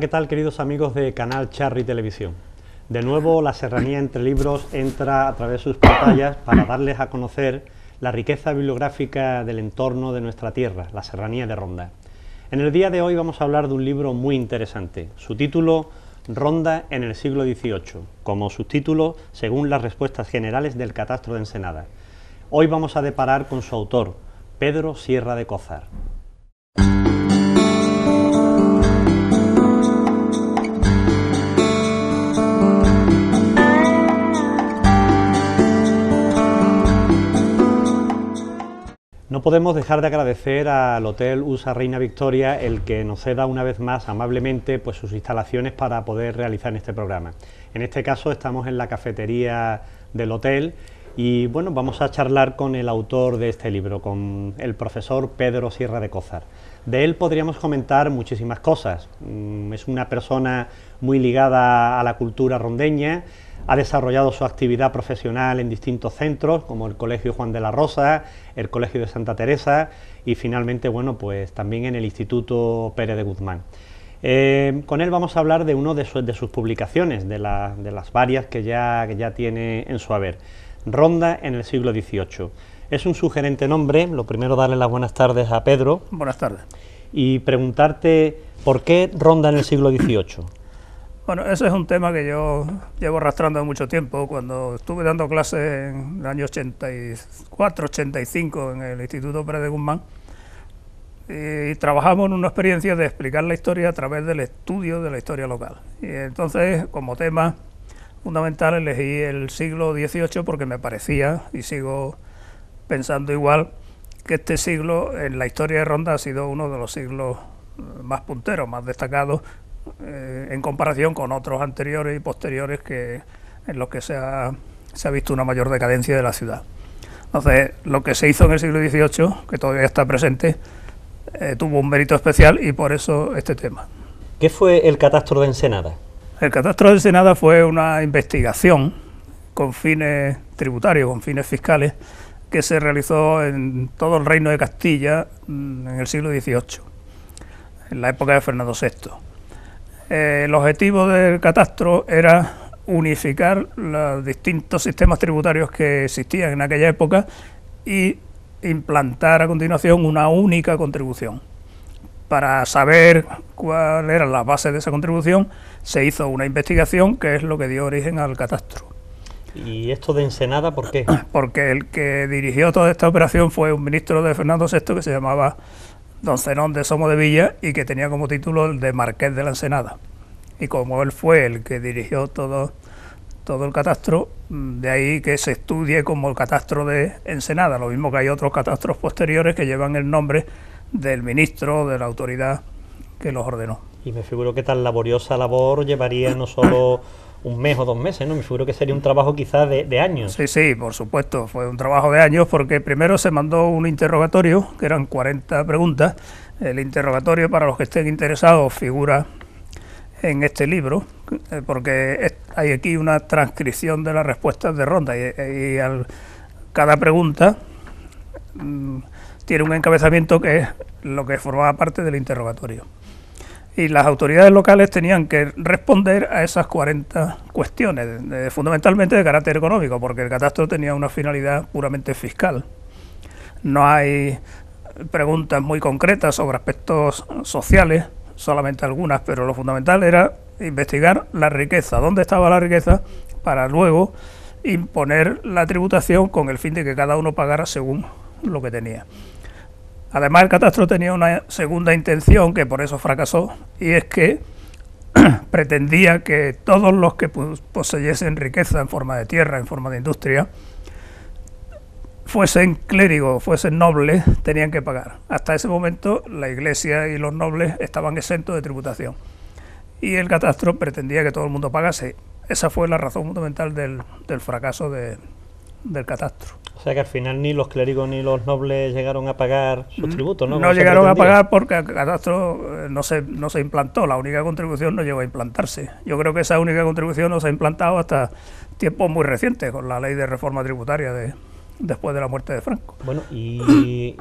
¿qué tal queridos amigos de Canal Charry Televisión? De nuevo, la Serranía Entre Libros entra a través de sus pantallas para darles a conocer la riqueza bibliográfica del entorno de nuestra tierra, la Serranía de Ronda. En el día de hoy vamos a hablar de un libro muy interesante. Su título, Ronda en el siglo XVIII, como subtítulo según las respuestas generales del Catastro de Ensenada. Hoy vamos a deparar con su autor, Pedro Sierra de Cozar. No podemos dejar de agradecer al Hotel USA Reina Victoria el que nos ceda una vez más amablemente pues, sus instalaciones para poder realizar este programa. En este caso estamos en la cafetería del hotel y bueno, vamos a charlar con el autor de este libro, con el profesor Pedro Sierra de Cozar. De él podríamos comentar muchísimas cosas. Mm, es una persona muy ligada a la cultura rondeña, ha desarrollado su actividad profesional en distintos centros, como el Colegio Juan de la Rosa, el Colegio de Santa Teresa y finalmente, bueno, pues también en el Instituto Pérez de Guzmán. Eh, con él vamos a hablar de uno de, sus publicaciones, de, las varias que ya, que ya tiene en su haber, Ronda en el siglo XVIII. Es un sugerente nombre, lo primero darle las buenas tardes a Pedro. Buenas tardes. Y preguntarte por qué ronda en el siglo XVIII. Bueno, ese es un tema que yo llevo arrastrando mucho tiempo. Cuando estuve dando clases en el año 84, 85 en el Instituto Pérez de Guzmán, y eh, trabajamos en una experiencia de explicar la historia a través del estudio de la historia local. Y entonces, como tema fundamental, elegí el siglo XVIII porque me parecía, y sigo pensando igual que este siglo en la historia de Ronda ha sido uno de los siglos eh, más punteros, más destacados eh, en comparación con otros anteriores y posteriores que en los que se ha, se ha visto una mayor decadencia de la ciudad. Entonces, lo que se hizo en el siglo XVIII, que todavía está presente, eh, tuvo un mérito especial y por eso este tema. ¿Qué fue el catastro de Ensenada? El catastro de Ensenada fue una investigación con fines tributarios, con fines fiscales, que se realizó en todo el reino de Castilla mm, en el siglo XVIII, en la época de Fernando VI. Eh, el objetivo del catastro era unificar los distintos sistemas tributarios que existían en aquella época y implantar a continuación una única contribución. Para saber cuál eran las bases de esa contribución, se hizo una investigación que es lo que dio origen al catastro. ¿Y esto de Ensenada por qué? Porque el que dirigió toda esta operación fue un ministro de Fernando VI que se llamaba don Zenón de Somo de Villa y que tenía como título el de Marqués de la Ensenada. Y como él fue el que dirigió todo, todo el catastro, mm, de ahí que se estudie como el catastro de Ensenada, lo mismo que hay otros catastros posteriores que llevan el nombre del ministro, de la autoridad que los ordenó. Y me figuro que tan laboriosa labor llevaría no solo un mes o dos meses, ¿no? Me figuro que sería un trabajo quizás de, años. Sí, sí, por supuesto, fue un trabajo de años porque primero se mandó un interrogatorio, que eran 40 preguntas. El interrogatorio, para los que estén interesados, figura en este libro, eh, porque hay aquí una transcripción de las respuestas de ronda y, eh, cada pregunta mm, tiene un encabezamiento que es lo que formaba parte del interrogatorio y las autoridades locales tenían que responder a esas 40 cuestiones, fundamentalmente de carácter económico, porque el catastro tenía una finalidad puramente fiscal. No hay preguntas muy concretas sobre aspectos sociales, solamente algunas, pero lo fundamental era investigar la riqueza, dónde estaba la riqueza, para luego imponer la tributación con el fin de que cada uno pagara según lo que tenía. Además, el catastro tenía una segunda intención, que por eso fracasó, y es que pretendía que todos los que poseyesen riqueza en forma de tierra, en forma de industria, fuesen clérigos, fuesen nobles, tenían que pagar. Hasta ese momento la iglesia y los nobles estaban exentos de tributación. Y el catastro pretendía que todo el mundo pagase. Esa fue la razón fundamental del, del fracaso de, del catastro. O sea que al final ni los clérigos ni los nobles llegaron a pagar sus mm. tributos, ¿no? No llegaron a pagar porque el catastro eh, no se, no se implantó, la única contribución no llegó a implantarse. Yo creo que esa única contribución no se ha implantado hasta tiempos muy recientes, con la ley de reforma tributaria de, después de la muerte de Franco. Bueno, y,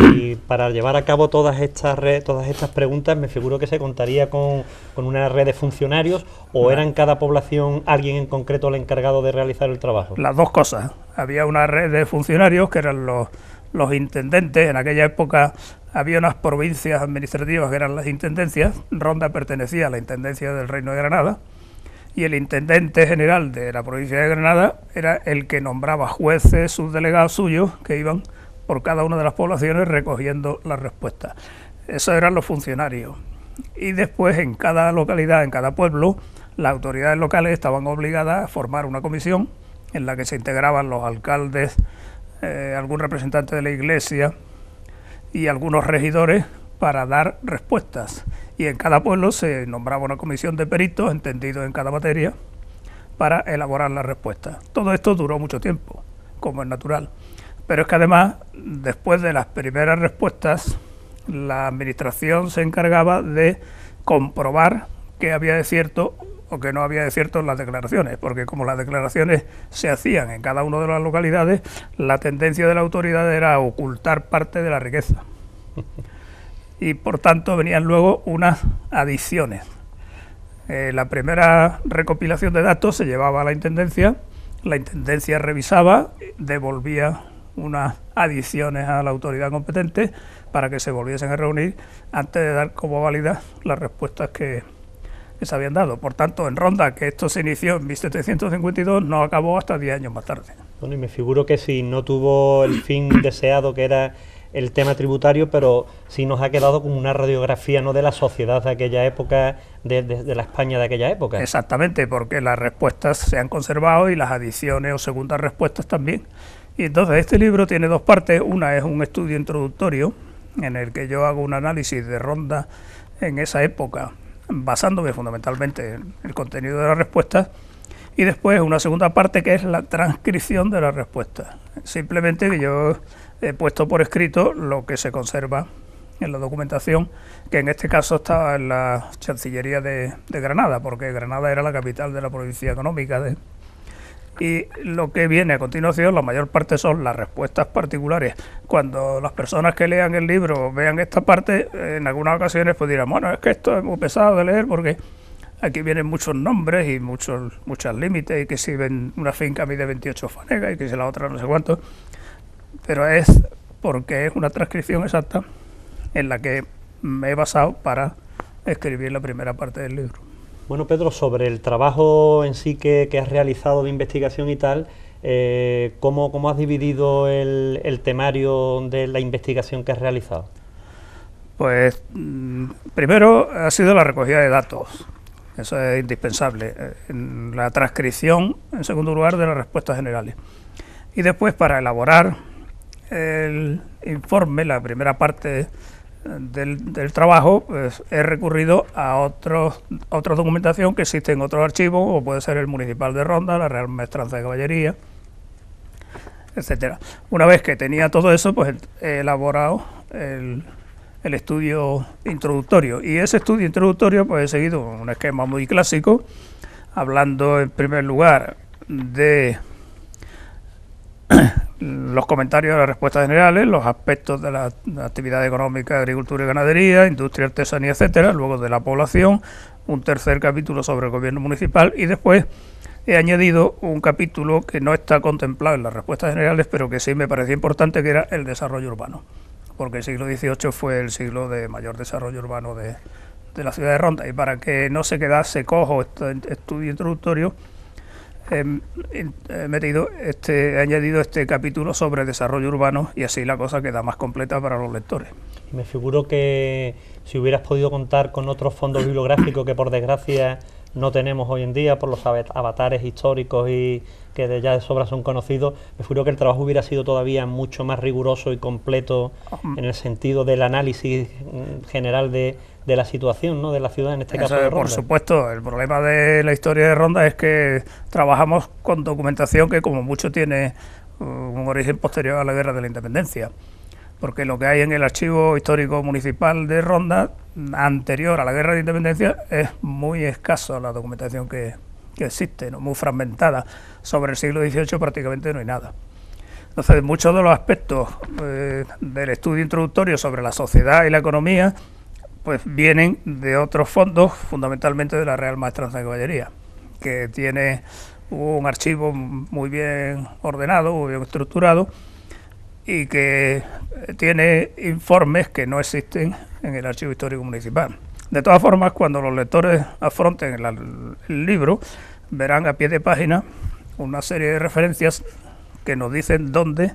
para llevar a cabo todas estas todas estas preguntas, me figuro que se contaría con, una red de funcionarios o era en cada población alguien en concreto el encargado de realizar el trabajo. Las dos cosas. Había una red de funcionarios que eran los intendentes. En aquella época había unas provincias administrativas que eran las intendencias. Ronda pertenecía a la Intendencia del Reino de Granada y el intendente general de la provincia de Granada era el que nombraba jueces, subdelegados suyos, que iban por cada una de las poblaciones recogiendo las respuestas. Esos eran los funcionarios. Y después en cada localidad, en cada pueblo, las autoridades locales estaban obligadas a formar una comisión en la que se integraban los alcaldes, eh, algún representante de la iglesia y algunos regidores para dar respuestas. Y en cada pueblo se nombraba una comisión de peritos entendidos en cada materia para elaborar las respuestas. Todo esto duró mucho tiempo, como es natural. Pero es que además, después de las primeras respuestas, la administración se encargaba de comprobar que había de cierto o que no había de cierto en las declaraciones, porque como las declaraciones se hacían en cada una de las localidades, la tendencia de la autoridad era ocultar parte de la riqueza. y por tanto venían luego unas adiciones. Eh, la primera recopilación de datos se llevaba a la Intendencia, la Intendencia revisaba, devolvía unas adiciones a la autoridad competente para que se volviesen a reunir antes de dar como válidas las respuestas que, que se habían dado. Por tanto, en Ronda, que esto se inició en 1752, no acabó hasta 10 años más tarde. Bueno, y me figuro que si no tuvo el fin deseado, que era el tema tributario, pero sí nos ha quedado como una radiografía no de la sociedad de aquella época, de, de, la España de aquella época. Exactamente, porque las respuestas se han conservado y las adiciones o segundas respuestas también. Y entonces este libro tiene dos partes. Una es un estudio introductorio en el que yo hago un análisis de ronda en esa época, basándome fundamentalmente en el contenido de las respuestas y después una segunda parte que es la transcripción de la respuesta. Simplemente que yo he puesto por escrito lo que se conserva en la documentación, que en este caso estaba en la Chancillería de, Granada, porque Granada era la capital de la provincia económica. y lo que viene a continuación, la mayor parte son las respuestas particulares. Cuando las personas que lean el libro vean esta parte, en algunas ocasiones pues dirán, bueno, es que esto es muy pesado de leer porque aquí vienen muchos nombres y muchos muchos límites, y que si ven una finca mide 28 fanegas y que si la otra no sé cuánto, pero es porque es una transcripción exacta en la que me he basado para escribir la primera parte del libro. Bueno, Pedro, sobre el trabajo en sí que, has realizado de investigación y tal, eh, ¿cómo, has dividido el, temario de la investigación que has realizado? Pues mm, primero ha sido la recogida de datos, eso es indispensable. Eh, en la transcripción, en segundo lugar, de las respuestas generales. Y después, para elaborar el informe, la primera parte eh, del, trabajo, pues, he recurrido a otros, otra documentación que existe en otros archivos, o puede ser el Municipal de Ronda, la Real Maestranza de Caballería, etcétera. Una vez que tenía todo eso, pues he elaborado el el estudio introductorio. Y ese estudio introductorio pues he seguido un esquema muy clásico, hablando en primer lugar de los comentarios de las respuestas generales, los aspectos de la actividad económica, agricultura y ganadería, industria, artesanía, etcétera, luego de la población, un tercer capítulo sobre el gobierno municipal y después he añadido un capítulo que no está contemplado en las respuestas generales, pero que sí me parecía importante, que era el desarrollo urbano porque el siglo XVIII fue el siglo de mayor desarrollo urbano de, la ciudad de Ronda. Y para que no se quedase cojo este estudio introductorio, em, he, eh, metido este, he añadido este capítulo sobre desarrollo urbano y así la cosa queda más completa para los lectores. Me figuro que si hubieras podido contar con otros fondos bibliográficos que por desgracia no tenemos hoy en día por los avatares históricos y que de ya de sobra son conocidos, me figuro que el trabajo hubiera sido todavía mucho más riguroso y completo en el sentido del análisis general de, la situación ¿no? de la ciudad, en este caso de Ronda. Por supuesto, el problema de la historia de Ronda es que trabajamos con documentación que como mucho tiene uh, un origen posterior a la Guerra de la Independencia porque lo que hay en el archivo histórico municipal de Ronda, anterior a la guerra de independencia, es muy escaso la documentación que, existe, muy fragmentada. Sobre el siglo XVIII prácticamente no hay nada. Entonces, muchos de los aspectos eh, del estudio introductorio sobre la sociedad y la economía, pues vienen de otros fondos, fundamentalmente de la Real Maestranza de Caballería, que tiene un archivo muy bien ordenado, muy bien estructurado, y que tiene informes que no existen en el Archivo Histórico Municipal. De todas formas, cuando los lectores afronten el, libro, verán a pie de página una serie de referencias que nos dicen dónde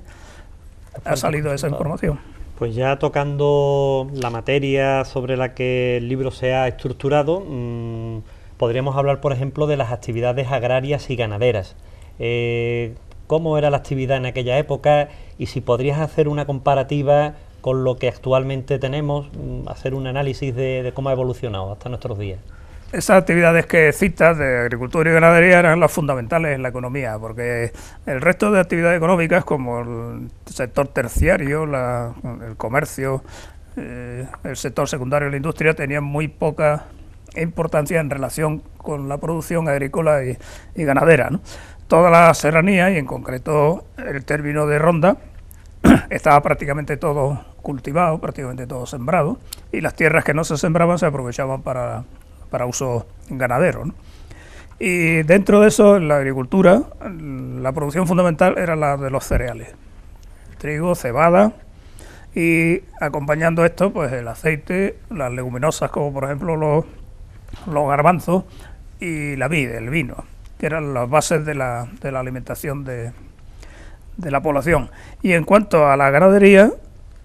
ha pues salido esa información. Pues ya tocando la materia sobre la que el libro se ha estructurado, mm, podríamos hablar, por ejemplo, de las actividades agrarias y ganaderas. Eh, ¿Cómo era la actividad en aquella época? y si podrías hacer una comparativa con lo que actualmente tenemos, mm, hacer un análisis de, cómo ha evolucionado hasta nuestros días. Esas actividades que citas de agricultura y ganadería eran las fundamentales en la economía, porque el resto de actividades económicas como el sector terciario, el comercio, eh, el sector secundario la industria tenían muy poca importancia en relación con la producción agrícola y, ganadera toda la serranía y en concreto el término de Ronda estaba prácticamente todo cultivado, prácticamente todo sembrado y las tierras que no se sembraban se aprovechaban para, uso ganadero. Y dentro de eso, en la agricultura, la producción fundamental era la de los cereales, trigo, cebada y acompañando esto, pues el aceite, las leguminosas como por ejemplo los, los garbanzos y la vid, el vino que eran las bases de la, alimentación de, la población. Y en cuanto a la ganadería,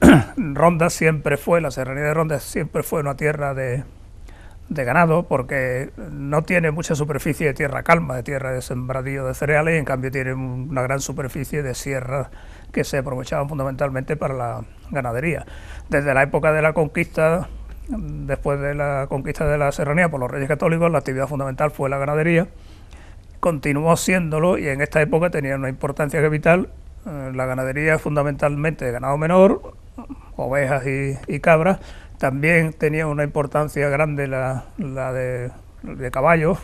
Ronda siempre fue, la serranía de Ronda siempre fue una tierra de, de ganado porque no tiene mucha superficie de tierra calma, de tierra de sembradío de cereales, y en cambio tiene una gran superficie de sierra... que se aprovechaban fundamentalmente para la ganadería. Desde la época de la conquista, después de la conquista de la serranía por los reyes católicos, la actividad fundamental fue la ganadería continuó siéndolo y en esta época tenía una importancia capital. Eh, la ganadería fundamentalmente de ganado menor, ovejas y, cabras, también tenía una importancia grande la, de, caballos,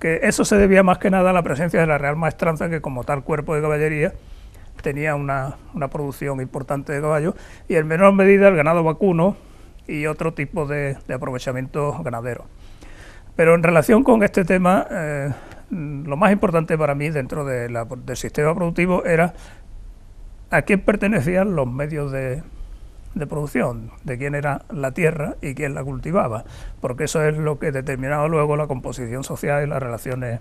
que eso se debía más que nada a la presencia de la Real Maestranza, que como tal cuerpo de caballería tenía una, producción importante de caballos, y en menor medida el ganado vacuno y otro tipo de aprovechamiento ganadero. Pero en relación con este tema, eh, lo más importante para mí dentro del sistema productivo era a quién pertenecían los medios de, producción, de quién era la tierra y quién la cultivaba, porque eso es lo que determinaba luego la composición social y las relaciones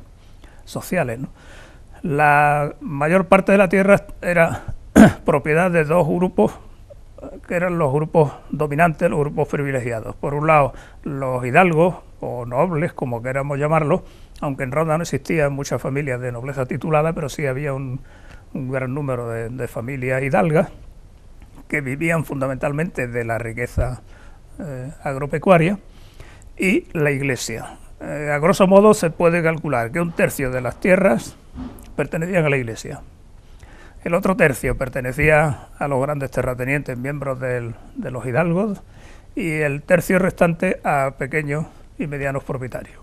sociales. La mayor parte de la tierra era propiedad de dos grupos que eran los grupos dominantes, los grupos privilegiados. Por un lado, los hidalgos nobles, como queramos llamarlo, aunque en Ronda no existían muchas familias de nobleza titulada, pero sí había un, gran número de, familias hidalgas que vivían fundamentalmente de la riqueza eh, agropecuaria y la iglesia. Eh, a grosso modo se puede calcular que un tercio de las tierras pertenecían a la iglesia. El otro tercio pertenecía a los grandes terratenientes, miembros de los hidalgos, y el tercio restante a pequeños y medianos propietarios.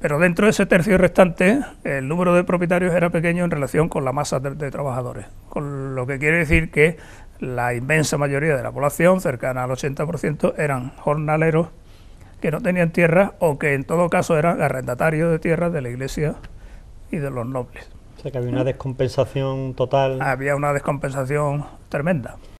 Pero dentro de ese tercio restante, el número de propietarios era pequeño en relación con la masa de, trabajadores, con lo que quiere decir que la inmensa mayoría de la población, cercana al 80%, eran jornaleros que no tenían tierra o que en todo caso eran arrendatarios de tierras de la iglesia y de los nobles. O sea que había una descompensación total. Había una descompensación tremenda.